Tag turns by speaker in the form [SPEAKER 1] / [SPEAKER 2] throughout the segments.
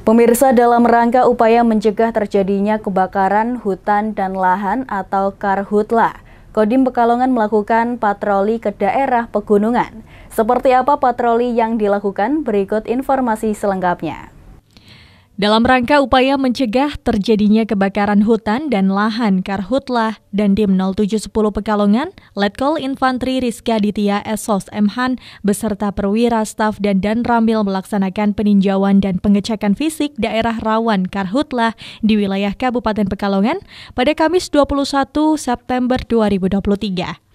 [SPEAKER 1] Pemirsa dalam rangka upaya mencegah terjadinya kebakaran hutan dan lahan atau karhutla, Kodim Pekalongan melakukan patroli ke daerah pegunungan. Seperti apa patroli yang dilakukan? Berikut informasi selengkapnya. Dalam rangka upaya mencegah terjadinya kebakaran hutan dan lahan Karhutlah dan Dim 0710 Pekalongan, Letkol Infantri Rizka Ditya Esos Mhan beserta perwira staf dan dan Ramil melaksanakan peninjauan dan pengecekan fisik daerah rawan Karhutlah di wilayah Kabupaten Pekalongan pada Kamis 21 September 2023.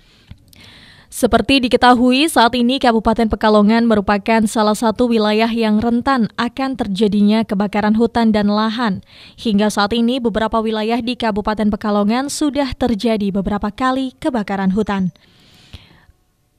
[SPEAKER 1] Seperti diketahui, saat ini Kabupaten Pekalongan merupakan salah satu wilayah yang rentan akan terjadinya kebakaran hutan dan lahan. Hingga saat ini, beberapa wilayah di Kabupaten Pekalongan sudah terjadi beberapa kali kebakaran hutan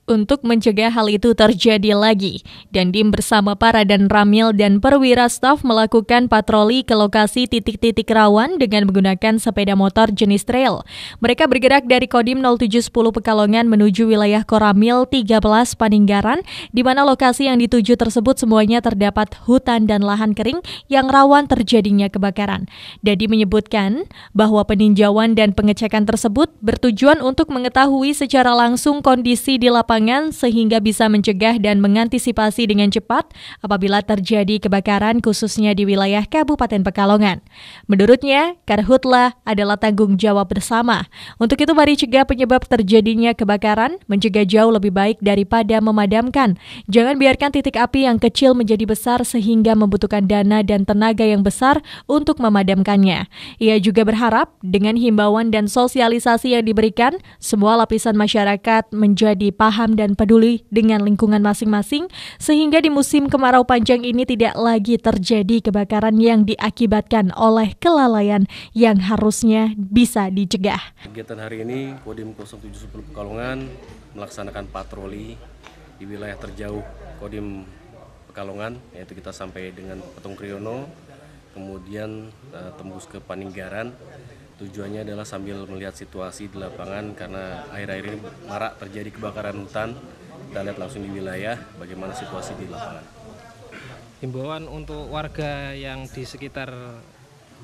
[SPEAKER 1] untuk mencegah hal itu terjadi lagi. Dandim bersama para dan Ramil dan perwira staf melakukan patroli ke lokasi titik-titik rawan dengan menggunakan sepeda motor jenis trail. Mereka bergerak dari Kodim 0710 Pekalongan menuju wilayah Koramil 13 Paninggaran, di mana lokasi yang dituju tersebut semuanya terdapat hutan dan lahan kering yang rawan terjadinya kebakaran. Dadi menyebutkan bahwa peninjauan dan pengecekan tersebut bertujuan untuk mengetahui secara langsung kondisi di lapangan lapangan sehingga bisa mencegah dan mengantisipasi dengan cepat apabila terjadi kebakaran khususnya di wilayah Kabupaten Pekalongan. Menurutnya, Karhutla adalah tanggung jawab bersama. Untuk itu mari cegah penyebab terjadinya kebakaran, mencegah jauh lebih baik daripada memadamkan. Jangan biarkan titik api yang kecil menjadi besar sehingga membutuhkan dana dan tenaga yang besar untuk memadamkannya. Ia juga berharap dengan himbauan dan sosialisasi yang diberikan, semua lapisan masyarakat menjadi paham paham dan peduli dengan lingkungan masing-masing sehingga di musim kemarau panjang ini tidak lagi terjadi kebakaran yang diakibatkan oleh kelalaian yang harusnya bisa dicegah.
[SPEAKER 2] Kegiatan hari ini Kodim 070 Pekalongan melaksanakan patroli di wilayah terjauh Kodim Pekalongan yaitu kita sampai dengan Petung Kriono kemudian uh, tembus ke Paninggaran Tujuannya adalah sambil melihat situasi di lapangan karena akhir-akhir ini marak terjadi kebakaran hutan. Kita lihat langsung di wilayah bagaimana situasi di lapangan. Himbauan untuk warga yang di sekitar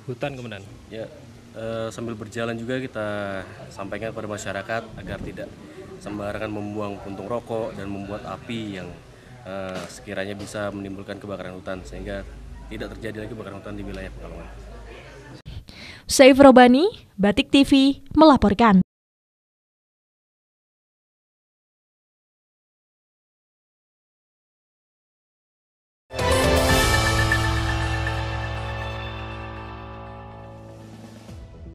[SPEAKER 2] hutan kemudian. Ya, e, sambil berjalan juga kita sampaikan kepada masyarakat agar tidak sembarangan membuang puntung rokok dan membuat api yang e, sekiranya bisa menimbulkan kebakaran hutan sehingga tidak terjadi lagi kebakaran hutan di wilayah Pekalongan.
[SPEAKER 1] Saif Robani, Batik TV melaporkan.